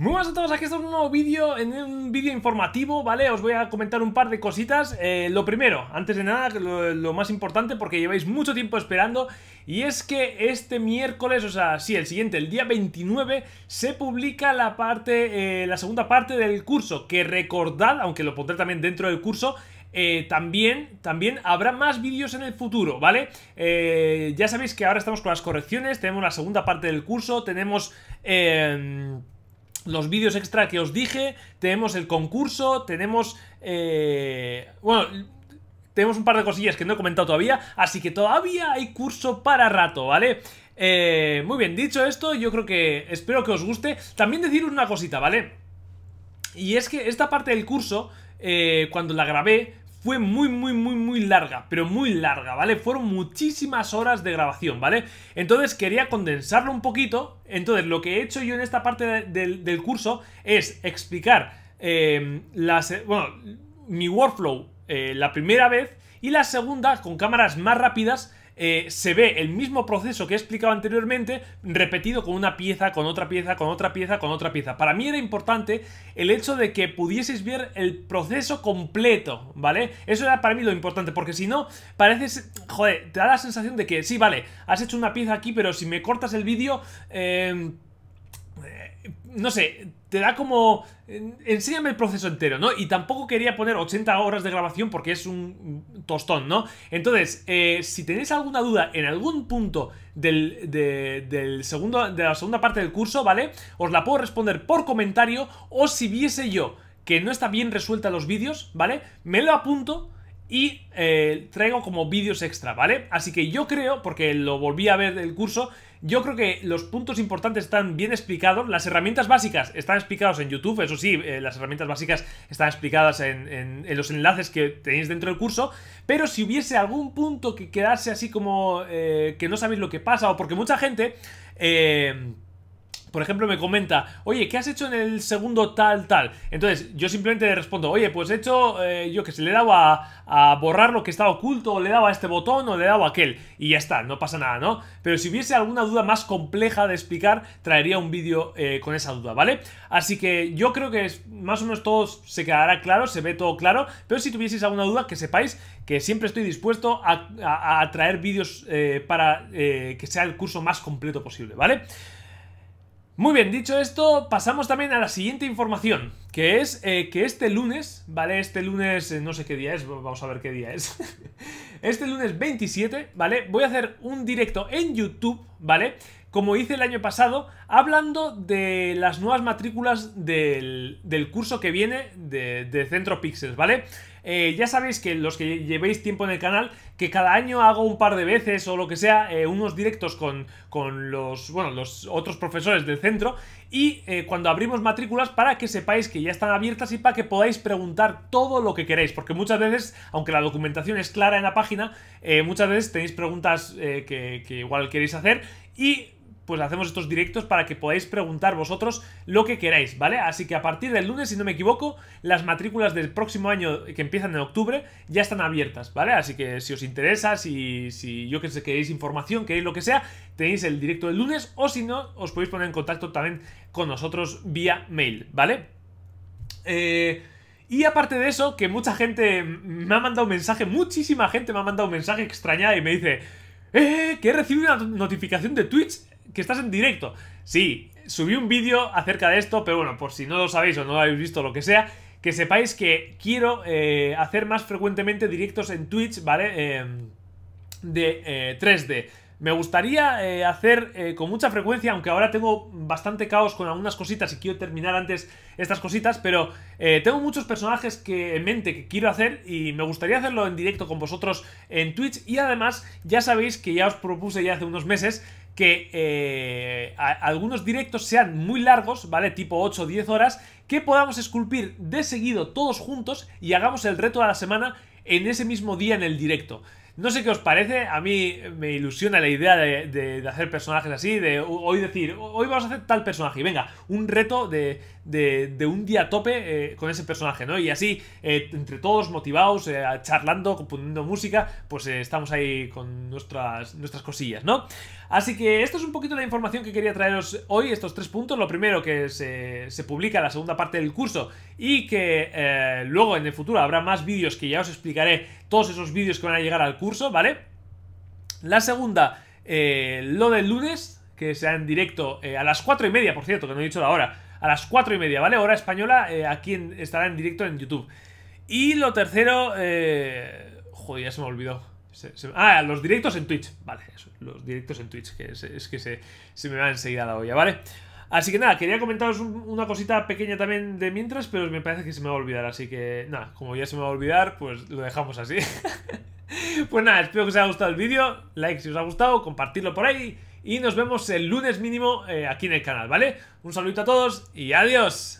Muy buenas a todos, aquí estamos un nuevo vídeo, en un vídeo informativo, ¿vale? Os voy a comentar un par de cositas. Eh, lo primero, antes de nada, lo, más importante porque lleváis mucho tiempo esperando y es que este miércoles, o sea, sí, el siguiente, el día 29, se publica la parte, eh, la segunda parte del curso, que recordad, aunque lo pondré también dentro del curso, eh, también, también habrá más vídeos en el futuro, ¿vale? ya sabéis que ahora estamos con las correcciones, tenemos la segunda parte del curso, tenemos... Em, los vídeos extra que os dije, tenemos el concurso, tenemos... Eh, bueno, tenemos un par de cosillas que no he comentado todavía, así que todavía hay curso para rato, ¿vale? Eh, muy bien, dicho esto, yo creo que espero que os guste. También deciros una cosita, ¿vale? Y es que esta parte del curso, eh, cuando la grabé, fue muy, muy, muy, muy larga, pero muy larga, ¿vale? Fueron muchísimas horas de grabación, ¿vale? Entonces quería condensarlo un poquito, entonces lo que he hecho yo en esta parte del curso es explicar em, las, eh, bueno, mi workflow eh, la primera vez y la segunda con cámaras más rápidas eh, se ve el mismo proceso que he explicado anteriormente, repetido con una pieza, con otra pieza, con otra pieza, con otra pieza. Para mí era importante el hecho de que pudieses ver el proceso completo, ¿vale? Eso era para mí lo importante, porque si no, pareces, joder, te da la sensación de que sí, vale, has hecho una pieza aquí, pero si me cortas el vídeo... Eh, no sé, te da como... Enséñame el proceso entero, ¿no? Y tampoco quería poner 80 horas de grabación porque es un tostón, ¿no? Entonces, eh, si tenéis alguna duda en algún punto del, de, del segundo, de la segunda parte del curso, ¿vale? Os la puedo responder por comentario o si viese yo que no está bien resuelta los vídeos, ¿vale? Me lo apunto y eh, traigo como vídeos extra, ¿vale? Así que yo creo, porque lo volví a ver del curso, yo creo que los puntos importantes están bien explicados. Las herramientas básicas están explicadas en YouTube, eso sí, eh, las herramientas básicas están explicadas en, los enlaces que tenéis dentro del curso. Pero si hubiese algún punto que quedase así como eh, que no sabéis lo que pasa, o porque mucha gente... Eh, por ejemplo, me comenta, oye, ¿qué has hecho en el segundo tal, tal? Entonces, yo simplemente le respondo, oye, pues he hecho, eh, yo que se le daba a, borrar lo que estaba oculto, o le daba a este botón, o le daba a aquel, y ya está, no pasa nada, ¿no? Pero si hubiese alguna duda más compleja de explicar, traería un vídeo eh, con esa duda, ¿vale? Así que yo creo que más o menos todo se quedará claro, se ve todo claro, pero si tuvieseis alguna duda, que sepáis que siempre estoy dispuesto a, traer vídeos eh, para que sea el curso más completo posible, ¿vale? vale muy bien, dicho esto, pasamos también a la siguiente información. Que es eh, que este lunes, ¿vale? Este lunes, eh, no sé qué día es, vamos a ver qué día es. este lunes 27, ¿vale? Voy a hacer un directo en YouTube, ¿vale? Como hice el año pasado, hablando de las nuevas matrículas del, curso que viene de, Centro Pixels, ¿vale? Eh, ya sabéis que los que llevéis tiempo en el canal, que cada año hago un par de veces o lo que sea, unos directos con, con, los, bueno, los otros profesores del centro y eh, cuando abrimos matrículas para que sepáis que ya están abiertas y para que podáis preguntar todo lo que queréis, porque muchas veces, aunque la documentación es clara en la página, eh, muchas veces tenéis preguntas eh, que, que igual queréis hacer y pues hacemos estos directos para que podáis preguntar vosotros lo que queráis, ¿vale? Así que a partir del lunes, si no me equivoco, las matrículas del próximo año que empiezan en octubre ya están abiertas, ¿vale? Así que si os interesa, si, yo que sé, queréis información, queréis lo que sea, tenéis el directo del lunes o si no, os podéis poner en contacto también con nosotros vía mail, ¿vale? Eh, y aparte de eso, que mucha gente me ha mandado un mensaje, muchísima gente me ha mandado un mensaje extrañada y me dice, eh, que he recibido una notificación de Twitch que estás en directo. Sí, subí un vídeo acerca de esto, pero bueno, por si no lo sabéis o no lo habéis visto, lo que sea, que sepáis que quiero eh, hacer más frecuentemente directos en Twitch, ¿vale? Em, eh, de 3D. Me gustaría eh, hacer eh, con mucha frecuencia, aunque ahora tengo bastante caos con algunas cositas y quiero terminar antes estas cositas, pero tengo muchos personajes que, en mente que quiero hacer y me gustaría hacerlo en directo con vosotros en Twitch y además ya sabéis que ya os propuse ya hace unos meses que eh, algunos directos sean muy largos, ¿vale? Tipo 8 o 10 horas, que podamos esculpir de seguido todos juntos y hagamos el reto de la semana en ese mismo día en el directo. No sé qué os parece, a mí me ilusiona la idea de, hacer personajes así, de hoy decir, hoy vamos a hacer tal personaje y venga, un reto de, un día tope eh, con ese personaje, ¿no? Y así, eh, entre todos motivados, eh, charlando, componiendo música, pues estamos ahí con nuestras, nuestras cosillas, ¿no? Así que esto es un poquito la información que quería traeros hoy, estos tres puntos. Lo primero, que se, se publica la segunda parte del curso y que luego en el futuro habrá más vídeos que ya os explicaré todos esos vídeos que van a llegar al curso ¿vale? La segunda, eh, lo del lunes, que sea en directo eh, a las 4 y media, por cierto, que no he dicho la hora. A las 4 y media, ¿vale? Hora española, eh, aquí estará en directo en YouTube. Y lo tercero, joder, ya se me olvidó. ah, los directos en Twitch, vale, los directos en Twitch, que es, que se, me va enseguida la olla, ¿vale? Así que nada, quería comentaros una cosita pequeña también de mientras, pero me parece que se me va a olvidar, así que nada, como ya se me va a olvidar, pues lo dejamos así. pues nada, espero que os haya gustado el vídeo. Like si os ha gustado, compartirlo por ahí. Y nos vemos el lunes mínimo eh, aquí en el canal, ¿vale? Un saludito a todos y adiós.